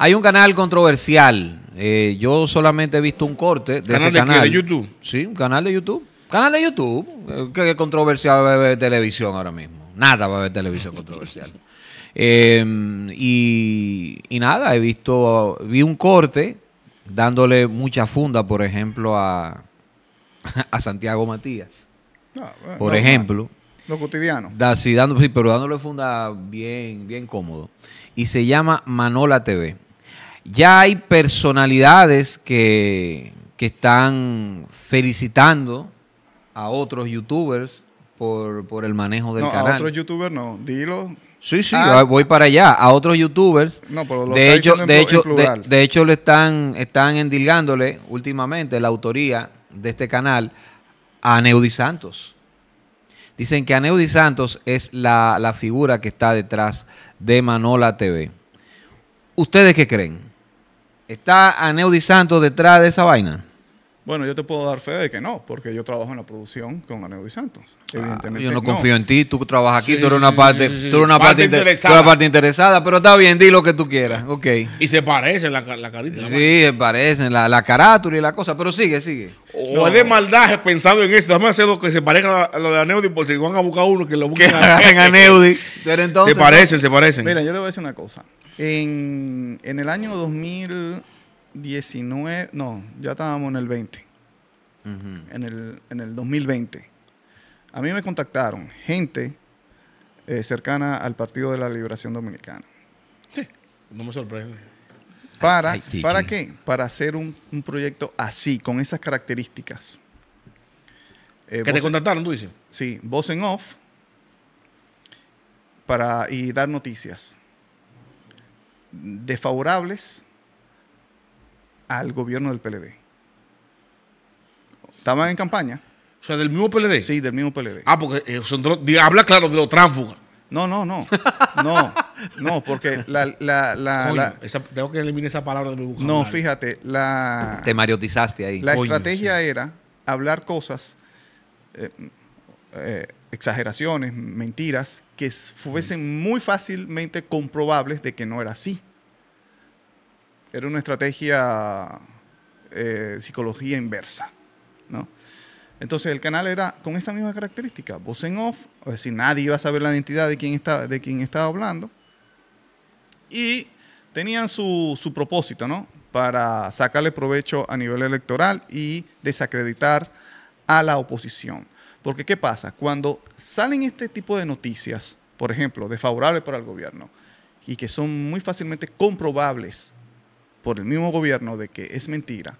Hay un canal controversial. Eh, yo solamente he visto un corte de ¿Canal ese de canal. ¿De YouTube? Sí, un canal de YouTube. Canal de YouTube. ¿Qué controversial va a haber televisión ahora mismo? Nada va a haber televisión controversial. Em, y, nada, he visto, vi un corte dándole mucha funda, por ejemplo, a, a Santiago Matías. Ah, por ejemplo. Lo cotidiano. sí, pero dándole funda bien, bien cómodo. Y se llama Manola TV. Ya hay personalidades que, están felicitando a otros youtubers por, el manejo del no, canal. A otros youtubers no, dilo. Sí, sí, ah. voy para allá. A otros youtubers. No, pero de, hecho, de, hecho, de, hecho, le están, están endilgándole últimamente la autoría de este canal a Neudi Santos. Dicen que Neudi Santos es la, la figura que está detrás de Manola TV. ¿Ustedes qué creen? ¿Está Aneudi Santos detrás de esa vaina? Bueno, yo te puedo dar fe de que no, porque yo trabajo en la producción con Aneudi Santos. Ah, yo no, confío en ti, tú trabajas aquí, tú eres una parte, tú eres una parte, interesada. Tú eres parte interesada, pero está bien, di lo que tú quieras, okay. Y se parecen la, la carita. sí, se parecen, la, la, carátula y la cosa, pero sigue, sigue. Oh, o es de maldaje pensando en eso, a hacer lo que se parezca a lo de Aneudi, porque si van a buscar uno que lo busquen en Aneudi. Entonces, se parecen, se parecen. Mira, yo le voy a decir una cosa. En, el año 2019, no, ya estábamos en el 20, en, el, 2020, a mí me contactaron gente eh, cercana al Partido de la Liberación Dominicana. Sí, no me sorprende. ¿Para, ¿para qué? Para hacer un, proyecto así, con esas características. Eh, ¿Que te contactaron, tú dices? Sí, voz en off para, y dar noticias desfavorables al gobierno del PLD. Estaban en campaña. O sea, del mismo PLD. Sí, del mismo PLD. Ah, porque eh, habla claro de los tránsfugas. No, no, no. No, no, porque la. la, la, tengo que eliminar esa palabra de mi No, fíjate, la. Te mariotizaste ahí. La estrategia era hablar cosas. Eh, eh, exageraciones, mentiras, que fuesen mm. muy fácilmente comprobables de que no era así. Era una estrategia eh, psicología inversa, Entonces el canal era con esta misma característica, voz en off, es decir, nadie iba a saber la identidad de quién, de quién estaba hablando. Y tenían su, su propósito, ¿no? Para sacarle provecho a nivel electoral y desacreditar a la oposición. Porque ¿qué pasa? Cuando salen este tipo de noticias, por ejemplo, desfavorables para el gobierno, y que son muy fácilmente comprobables por el mismo gobierno de que es mentira,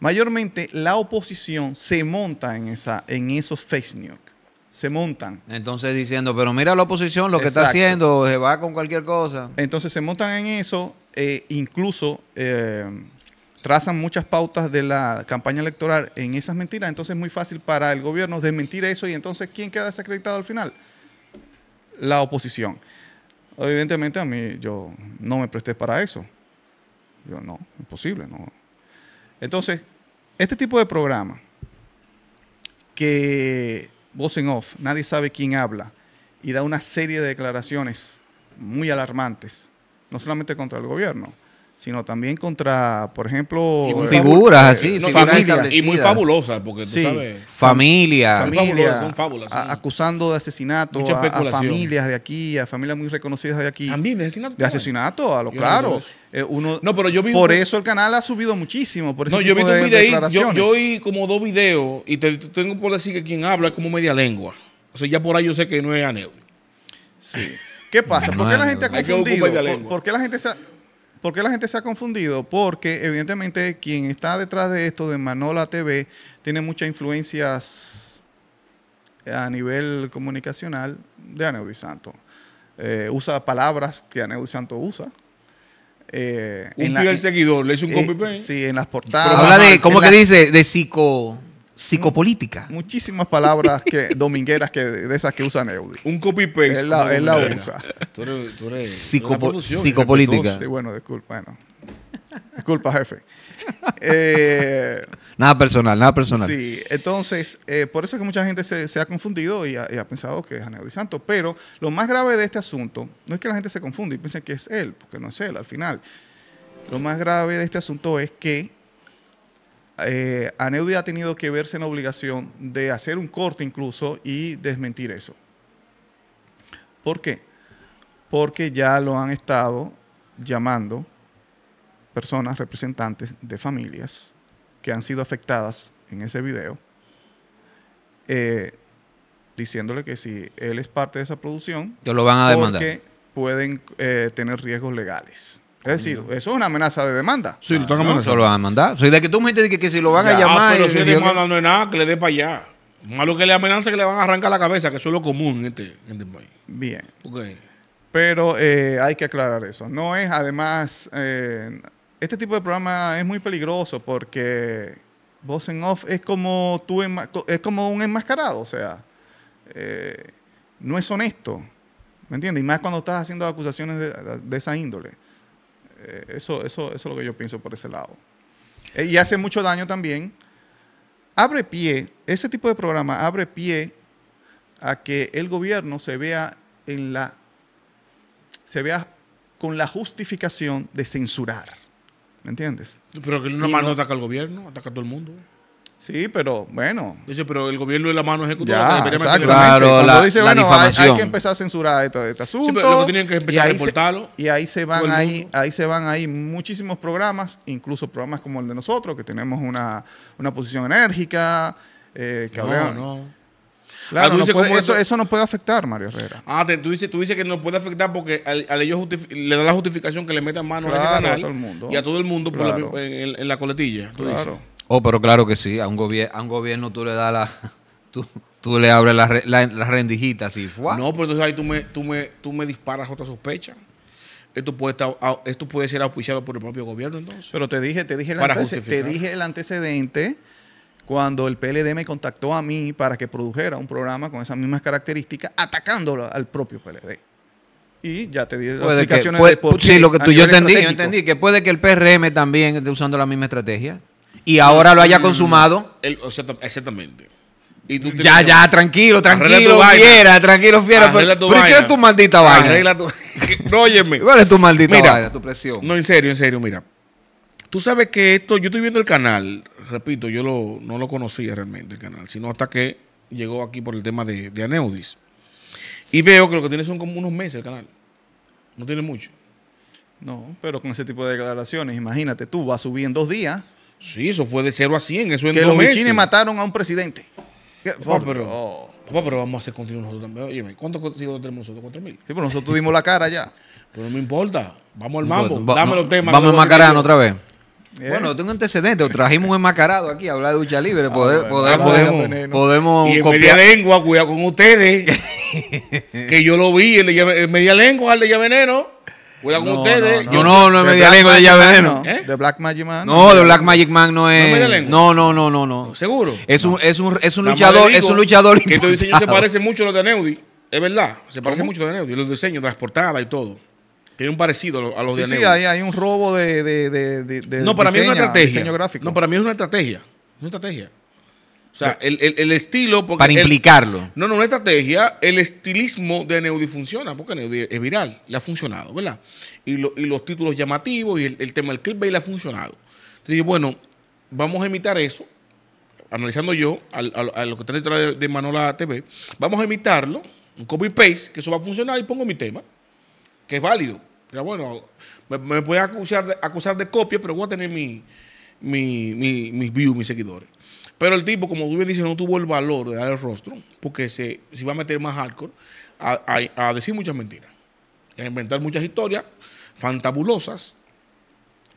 mayormente la oposición se monta en, esa, en esos fake news. Se montan. Entonces diciendo, pero mira la oposición lo que está haciendo, se va con cualquier cosa. Entonces se montan en eso, eh, incluso eh, trazan muchas pautas de la campaña electoral en esas mentiras, entonces es muy fácil para el gobierno desmentir eso y entonces ¿quién queda desacreditado al final? La oposición. Evidentemente a mí yo no me presté para eso. Yo no, imposible, no. Entonces, este tipo de programa que voz en off, nadie sabe quién habla y da una serie de declaraciones muy alarmantes, no solamente contra el gobierno, sino también contra, por ejemplo, eh, figuras eh, así, familias. Y muy fabulosas, porque tú sabes. Familias. Familia, son fábulas. acusando de asesinato a, familias de aquí, a familias muy reconocidas de aquí. También de asesinato. De asesinato, a lo claro. Eh, uno, no, pero yo vi por eso el canal ha subido muchísimo. Por eso no, yo vi un yo, vi como dos videos y te, tengo por decir que quien habla es como media lengua. O sea, ya por ahí yo sé que no es Aneu. Sí. ¿Qué pasa? ¿Por qué la gente ha confundido? ¿Por qué la gente se ha... ¿Por qué la gente se ha confundido? Porque evidentemente quien está detrás de esto, de Manola TV, tiene muchas influencias a nivel comunicacional de Aneudi Santo. Eh, usa palabras que Aneudi Santo usa. Eh, un en fiel seguidor, le hizo un eh, copy Sí, en las portadas. habla de, ¿cómo que dice? De psico psicopolítica. Muchísimas palabras que, domingueras que, de esas que usa Neudi Un copy-paste. la, él la usa. Tú eres, tú psicopolítica. Sí, bueno, disculpa. Bueno. Disculpa, jefe. Eh, nada personal, nada personal. Sí, entonces, eh, por eso es que mucha gente se, ha confundido y ha, pensado que es Aneudi Santos. Pero lo más grave de este asunto no es que la gente se confunde y piense que es él, porque no es él al final. Lo más grave de este asunto es que eh, ha tenido que verse en la obligación de hacer un corte incluso y desmentir eso. ¿Por qué? Porque ya lo han estado llamando personas, representantes de familias que han sido afectadas en ese video, eh, diciéndole que si él es parte de esa producción, que lo van a demandar. Porque pueden eh, tener riesgos legales. Es decir, eso es una amenaza de demanda. Sí, lo están amenazando. lo van a demandar. O sea, de que tú me que, que si lo van a llamar. Pero si demanda no es nada, que le dé para allá. Malo que le amenaza que le van a arrancar la cabeza, que eso es lo común en este, en este país. Bien. Pero eh, hay que aclarar eso. No es, además, eh, este tipo de programa es muy peligroso porque voz en off es como, tú es como un enmascarado, o sea, eh, no es honesto. ¿Me entiendes? Y más cuando estás haciendo acusaciones de esa índole. Eh, eso, eso, eso es lo que yo pienso por ese lado. Eh, y hace mucho daño también. Abre pie, ese tipo de programa abre pie a que el gobierno se vea en la se vea con la justificación de censurar. ¿Me entiendes? Pero que no no ataca al gobierno, ataca a todo el mundo. Sí, pero bueno. Dice, pero el gobierno de la mano ejecutiva. Ya, Claro, la, dice, bueno, hay, que empezar a censurar este, este asunto. Sí, pero luego tienen que empezar a reportarlo. y ahí se van ahí, ahí se van ahí muchísimos programas, incluso programas como el de nosotros, que tenemos una, una posición enérgica. Eh, que no, no. Claro, ah, no puede, eso, eso, no puede afectar, Mario Herrera. Ah, tú, dices, tú que no puede afectar porque al, ellos le da la justificación que le metan mano a ese canal a todo el mundo. y a todo el mundo por en, la coletilla. Tú claro. Oh, pero claro que sí, a un, gobierno, a un gobierno tú le das la... Tú, le abres las la, la rendijitas y No, pero entonces ahí tú me, tú me, disparas otra sospecha. Esto puede, esto puede ser auspiciado por el propio gobierno entonces. Pero te dije, te dije el, te dije el antecedente cuando el PLD me contactó a mí para que produjera un programa con esas mismas características, atacándolo al propio PLD. Y ya te di las explicaciones Sí, lo que tú, yo entendí, yo entendí que puede que el PRM también esté usando la misma estrategia y ahora lo haya consumado. exactamente. Y ya, ya, tranquilo, tranquilo, fiera, tranquilo, fiera. pero, ¿qué es tu maldita vaina? óyeme. ¿Cuál es tu maldita tu presión? No, en serio, en serio, mira. Tú sabes que esto, yo estoy viendo el canal, repito, yo no lo conocía realmente el canal, sino hasta que llegó aquí por el tema de, de Aneudis. Y veo que lo que tiene son como unos meses el canal. No tiene mucho. No, pero con ese tipo de declaraciones, imagínate, tú vas a subir en dos días Sí, eso fue de 0 a 100. Eso en que los meses. mataron a un presidente. Papá, oh. pero, vamos a hacer continuo nosotros también. Oye, ¿cuántos contigo tenemos nosotros? ¿Cuatro mil? Sí, pero nosotros dimos la cara ya. Pero no me importa. Vamos al mambo. Dame Vamos a Macarano otra vez. Eh. Bueno, tengo antecedentes. Trajimos un enmascarado aquí a hablar de lucha libre. Ah, podemos, podemos, Y copiar. media lengua, cuidado con ustedes. que yo lo vi, en media lengua, al de ya veneno. Cuidado con ustedes. yo no, no es media de ¿Eh? De Black Magic Man. No, de Black Magic Man no es. No, no, no, no, no. ¿Seguro? Es un, es un, es un luchador, es un luchador. Que estos diseños se parecen mucho a los de Neudi. Es verdad, se parece mucho a los de Neudi. Los diseños, las portadas y todo. Tiene un parecido a los de Neudi. Sí, hay, hay un robo de, de, de, de No, para mí es una estrategia. No, para mí es una estrategia. Una estrategia. O sea, el, estilo. Porque para implicarlo. no, no, una estrategia. El estilismo de Neudi funciona, porque Neudi es viral, le ha funcionado, ¿verdad? Y, los títulos llamativos y el, tema del clip le ha funcionado. Entonces, bueno, vamos a imitar eso, analizando yo a lo que está detrás de, Manola TV. Vamos a imitarlo, un copy-paste, que eso va a funcionar y pongo mi tema, que es válido. Pero bueno, me, me pueden acusar de, acusar de copia, pero voy a tener mi, mis views, mis seguidores. Pero el tipo, como tú bien dices, no tuvo el valor de dar el rostro, porque se, iba a meter más hardcore a, decir muchas mentiras, a inventar muchas historias fantabulosas,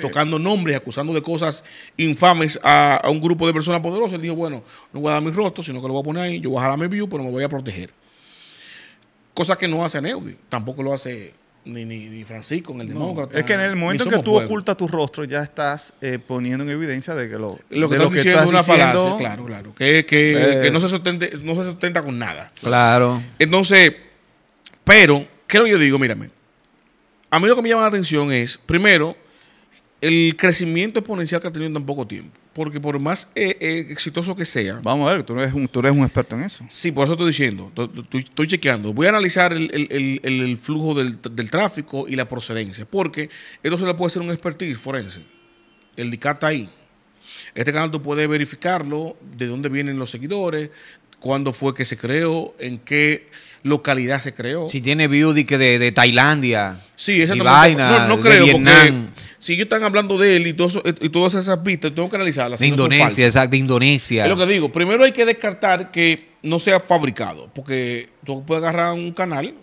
tocando nombres, acusando de cosas infames a, a, un grupo de personas poderosas. Él dijo, bueno, no voy a dar mi rostro, sino que lo voy a poner ahí, yo voy a jalar mi view, pero me voy a proteger. Cosa que no hace Neudi, tampoco lo hace ni, ni, ni, Francisco, en el demócrata. es que en el momento que tú ocultas tu rostro, ya estás eh, poniendo en evidencia de que lo, que, estás, diciendo es una claro, claro. Que, eh. no, se sustente, no se sustenta con nada. Claro. Entonces, pero, ¿qué es lo que yo digo? Mírame. A mí lo que me llama la atención es, primero, el crecimiento exponencial que ha tenido en tan poco tiempo. Porque por más eh, eh, exitoso que sea. Vamos a ver, tú eres, un, un experto en eso. Sí, por eso estoy diciendo. Estoy chequeando. Voy a analizar el, flujo del, tráfico y la procedencia. Porque esto se le puede hacer un expertise forense. El DICAT está ahí. Este canal tú puedes verificarlo, de dónde vienen los seguidores, cuándo fue que se creó, en qué localidad se creó. Si tiene views de, Tailandia. Sí, esa no, no, creo, porque si ellos están hablando de él y, eh, y todas esas pistas, tengo que analizarlas. De Indonesia, exacto, de Indonesia. Es lo que digo, primero hay que descartar que no sea fabricado, porque tú puedes agarrar un canal,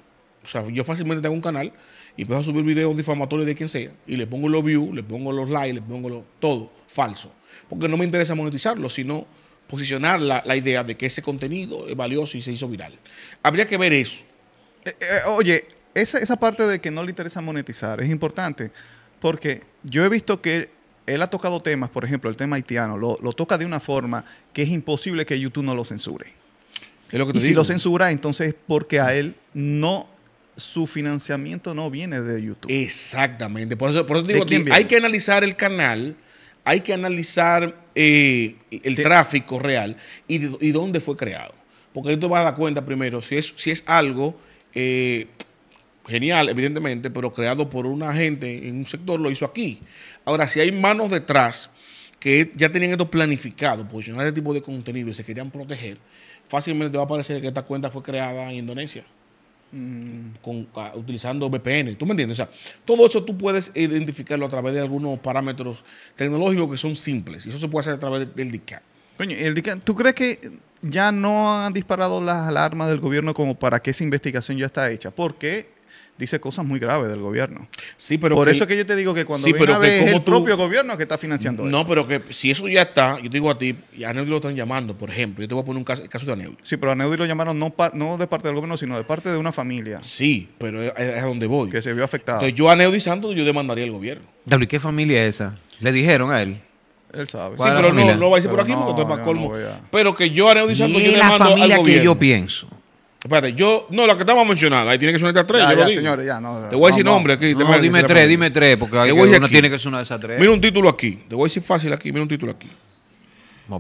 o sea, yo fácilmente tengo un canal y empiezo a subir videos difamatorios de quien sea, y le pongo los views, le pongo los likes, le pongo todo falso, porque no me interesa monetizarlo, sino posicionar la, idea de que ese contenido es valioso y se hizo viral. Habría que ver eso. Eh, eh, oye, esa, esa parte de que no le interesa monetizar es importante porque yo he visto que él ha tocado temas, por ejemplo, el tema haitiano, lo, toca de una forma que es imposible que YouTube no lo censure. si lo censura, entonces porque a él no su financiamiento no viene de YouTube. Exactamente. Por eso, por eso digo, hay que analizar el canal hay que analizar eh, el tráfico real y, dónde fue creado. Porque tú te vas a dar cuenta primero si es, algo eh, genial, evidentemente, pero creado por una gente en un sector, lo hizo aquí. Ahora, si hay manos detrás que ya tenían esto planificado, posicionar pues, ese tipo de contenido y se querían proteger, fácilmente va a parecer que esta cuenta fue creada en Indonesia. Mm. utilizando VPN, ¿tú me entiendes? O sea, todo eso tú puedes identificarlo a través de algunos parámetros tecnológicos que son simples. Y eso se puede hacer a través del DICAN. Coño, el ¿tú crees que ya no han disparado las alarmas del gobierno como para que esa investigación ya está hecha? Porque dice cosas muy graves del gobierno. Sí, pero por eso es que yo te digo que cuando sí, pero a ver, es el propio gobierno que está financiando no, pero que si eso ya está, yo te digo a ti, a Neudi lo están llamando, por ejemplo, yo te voy a poner un caso, el caso de Neudi. Sí, pero a Neudi lo llamaron no, de parte del gobierno, sino de parte de una familia. Sí, pero es, a donde voy. Que se vio afectado. Entonces yo a Neudi yo demandaría al gobierno. ¿Y qué familia es esa? ¿Le dijeron a él? Él sabe. Sí, pero no, lo va a decir por aquí porque estoy para colmo. pero que yo a Neudi Santos yo demando al gobierno. la familia que yo pienso. Espérate, yo. No, la que estaba mencionada, Ahí tiene que sonar estas tres. Ya, ya, señores, ya. No, te voy a decir nombre aquí. no, dime tres, dime tres, porque ahí no tiene que ser una de esas tres. Mira un título aquí. Te voy a decir fácil aquí. Mira un título aquí.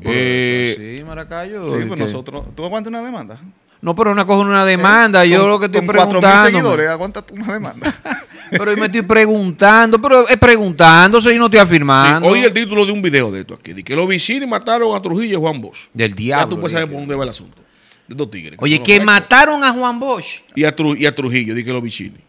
Eh, sí, Maracayo. Sí, pues nosotros. ¿Tú aguantas una demanda? No, pero una cosa una eh, demanda. yo lo que estoy preguntando. Con mil seguidores, aguanta tú una demanda. pero yo me estoy preguntando, pero es preguntándose y no estoy afirmando. Sí, hoy el título de un video de esto aquí. De que los vecinos mataron a Trujillo y Juan Bosch. Del diablo. Ya tú puedes saber por dónde va el asunto dos tigres. Oye, que, mataron a Juan Bosch. Y a, y a Trujillo, dije los bichines.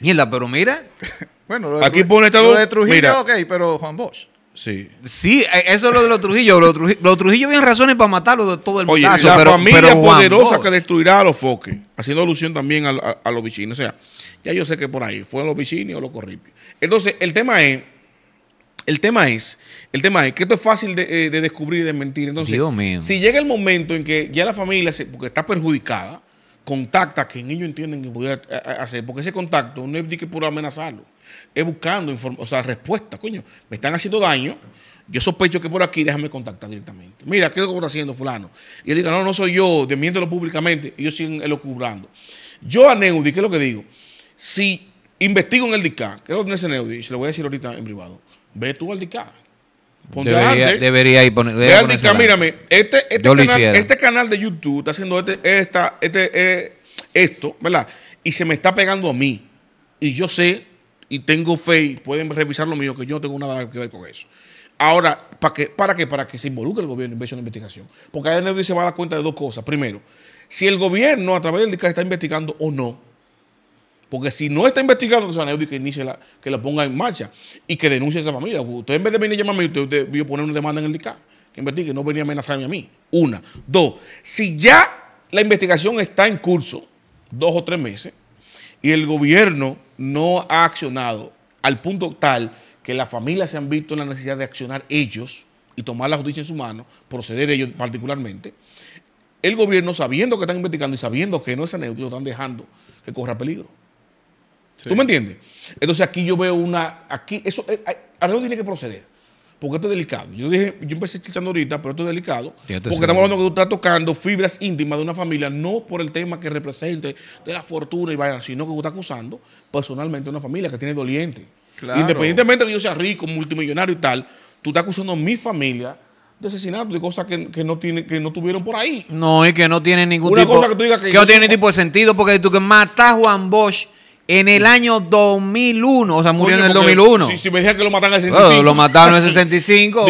Mierda, pero mira. bueno, Aquí pone lo de Trujillo, ok, pero Juan Bosch. Sí. Sí, eh, eso es lo de los Trujillo. Los Trujillo, los razones para matarlo de todo el mundo. Oye, la familia poderosa que destruirá a los foques, haciendo alusión también a, los bichines. O sea, ya yo sé que por ahí fueron los bichines o los corripios. Entonces, el tema es el tema es, el tema es que esto es fácil de, eh, descubrir y de mentir. Entonces, si llega el momento en que ya la familia, porque está perjudicada, contacta que ellos entienden que puede eh, eh, hacer, porque ese contacto no es que por amenazarlo, es buscando o sea, respuestas, coño, me están haciendo daño, yo sospecho que por aquí déjame contactar directamente. Mira, ¿qué es lo que está haciendo fulano? Y él diga, no, no soy yo, demiéndolo públicamente, y ellos siguen elocubrando. Yo a Neudi, ¿qué es lo que digo? Si investigo en el DICA, qué es lo que tiene ese Neudi, se lo voy a decir ahorita en privado, Ve tú al DICA. Debería, ir Ve al DICA, mírame. Este, este, este, canal, de YouTube está haciendo este, este, eh, esto, ¿verdad? Y se me está pegando a mí. Y yo sé y tengo fe pueden revisar lo mío, que yo no tengo nada que ver con eso. Ahora, ¿para qué? ¿Para Para que se involucre el gobierno en vez de investigación. Porque ahí se va a dar cuenta de dos cosas. Primero, si el gobierno a través del DICA está investigando o no porque si no está investigando, esa Aneudi que inicie la, que la ponga en marcha y que denuncie a esa familia. Usted en vez de venir a llamarme, usted, usted vio poner una demanda en el DICA. Que investigue, no venía a amenazarme a mí. Una. Dos, si ya la investigación está en curso, dos o tres meses, y el gobierno no ha accionado al punto tal que las familias se han visto en la necesidad de accionar ellos y tomar la justicia en su mano, proceder ellos particularmente, el gobierno sabiendo que están investigando y sabiendo que no es anécdota, lo están dejando que corra peligro. ¿Tú me entiendes? Entonces aquí yo veo una. Aquí, eso. Eh, algo tiene que proceder. Porque esto es delicado. Yo dije, yo empecé chichando ahorita, pero esto es delicado. porque estamos hablando que tú estás tocando fibras íntimas de una familia, no por el tema que represente de la fortuna y vaina, sino que tú estás acusando personalmente a una familia que tiene doliente. Independientemente de que yo sea rico, multimillonario y tal, tú estás acusando a mi familia de asesinato, de cosas que, no tiene, que no tuvieron por ahí. No, y que no tiene ningún Una cosa que, tú digas que no tiene ningún tipo de sentido, porque tú que matas a Juan Bosch en el año 2001. O sea, murió en el 2001. Si, me decían que lo mataron en el 65. Bueno, lo mataron en el 65,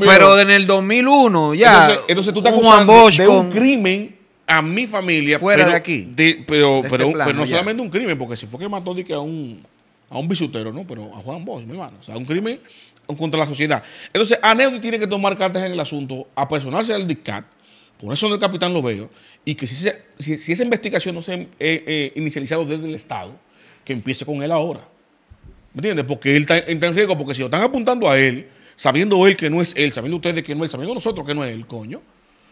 pero, en el 2001 ya. Entonces, tú estás acusando de un crimen a mi familia. Fuera de aquí. pero, este no solamente un crimen, porque si fue que mató que a un, a un bisutero, ¿no? Pero a Juan Bosch, mi hermano. O sea, un crimen contra la sociedad. Entonces, Aneudi tiene que tomar cartas en el asunto, a apersonarse al DICAT con eso el capitán lo veo, y que si, esa investigación no se ha eh, eh, inicializado desde el Estado, que empiece con él ahora. ¿Me entiendes? Porque él está, está, en riesgo, porque si lo están apuntando a él, sabiendo él que no es él, sabiendo ustedes que no es él, sabiendo nosotros que no es él, coño,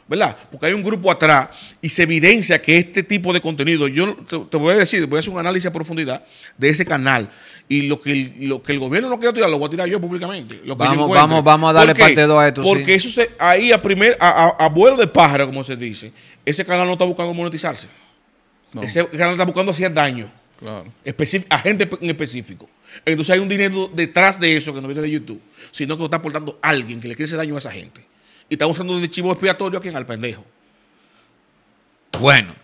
¿verdad? Porque hay un grupo atrás y se evidencia que este tipo de contenido, yo te, voy a decir, voy a hacer un análisis a profundidad de ese canal y lo que, el, gobierno no quiere tirar, lo voy a tirar yo públicamente. vamos, vamos, vamos a darle parte a esto. Porque eso se, ahí a primer, a, vuelo de pájaro, como se dice, ese canal no está buscando monetizarse. Ese canal está buscando hacer daño. Claro. a gente en específico. Entonces hay un dinero detrás de eso que no viene de YouTube, sino que lo está aportando alguien que le quiere hacer daño a esa gente. Y están usando un chivo expiatorio aquí en al pendejo. Bueno,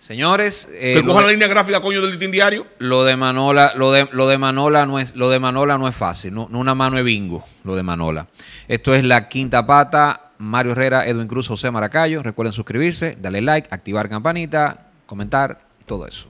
señores. Eh, la línea gráfica, coño, del Litín diario. Lo de Manola, lo de, lo de Manola no es, lo de Manola no es fácil. No, no una mano es bingo, lo de Manola. Esto es la quinta pata. Mario Herrera, Edwin Cruz, José Maracayo. Recuerden suscribirse, darle like, activar campanita, comentar, todo eso.